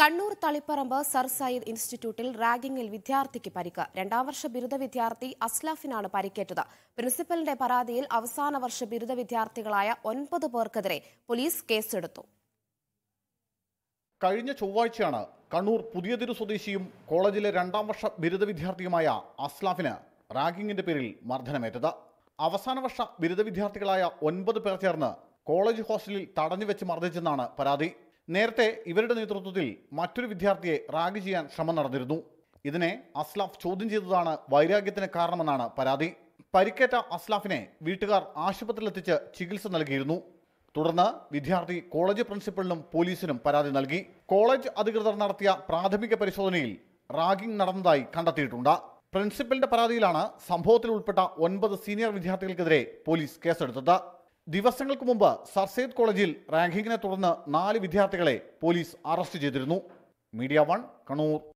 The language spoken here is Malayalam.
കണ്ണൂർ തളിപ്പറമ്പ് സർ സയ്യിദ് ഇൻസ്റ്റിറ്റ്യൂട്ടിൽ റാഗിംഗിൽ വിദ്യാർത്ഥിക്ക് പരിക്ക് രണ്ടാം വർഷ ബിരുദ വിദ്യാർത്ഥി അസ്ലാഫിനാണ് പരിക്കേറ്റത് പ്രിൻസിപ്പലിന്റെ പരാതിയിൽ അവസാന വർഷ ബിരുദ വിദ്യാർത്ഥികളായ ഒൻപത് പേർക്കെതിരെ പോലീസ് കേസെടുത്തു കഴിഞ്ഞ ചൊവ്വാഴ്ചയാണ് കണ്ണൂർ പുതിയതിരു സ്വദേശിയും കോളേജിലെ രണ്ടാം വർഷ ബിരുദ വിദ്യാർത്ഥിയുമായ അസ്ലാഫിന് റാഗിംഗിന്റെ പേരിൽ മർദ്ദനമേറ്റത് അവസാന വർഷ ബിരുദ വിദ്യാർത്ഥികളായ ഒൻപത് പേർ ചേർന്ന് കോളേജ് ഹോസ്റ്റലിൽ തടഞ്ഞു വെച്ച് മർദ്ദിച്ചെന്നാണ് പരാതി നേരത്തെ ഇവരുടെ നേതൃത്വത്തിൽ മറ്റൊരു വിദ്യാർത്ഥിയെ റാഗ് ചെയ്യാൻ ശ്രമം നടന്നിരുന്നു ഇതിനെ അസ്ലാഫ് ചോദ്യം ചെയ്തതാണ് വൈരാഗ്യത്തിന് കാരണമെന്നാണ് പരാതി പരിക്കേറ്റ അസ്ലാഫിനെ വീട്ടുകാർ ആശുപത്രിയിലെത്തിച്ച് ചികിത്സ നൽകിയിരുന്നു തുടർന്ന് വിദ്യാർത്ഥി കോളേജ് പ്രിൻസിപ്പലിനും പോലീസിനും പരാതി നൽകി കോളേജ് അധികൃതർ നടത്തിയ പ്രാഥമിക പരിശോധനയിൽ റാഗിംഗ് നടന്നതായി കണ്ടെത്തിയിട്ടുണ്ട് പ്രിൻസിപ്പലിന്റെ പരാതിയിലാണ് സംഭവത്തിൽ ഉൾപ്പെട്ട ഒൻപത് സീനിയർ വിദ്യാർത്ഥികൾക്കെതിരെ പോലീസ് കേസെടുത്തത് ദിവസങ്ങൾക്ക് മുമ്പ് സർ സെയ്ദ് കോളേജിൽ റാങ്കിങ്ങിനെ തുടർന്ന് നാല് വിദ്യാർത്ഥികളെ പോലീസ് അറസ്റ്റ് ചെയ്തിരുന്നു മീഡിയ വൺ കണ്ണൂർ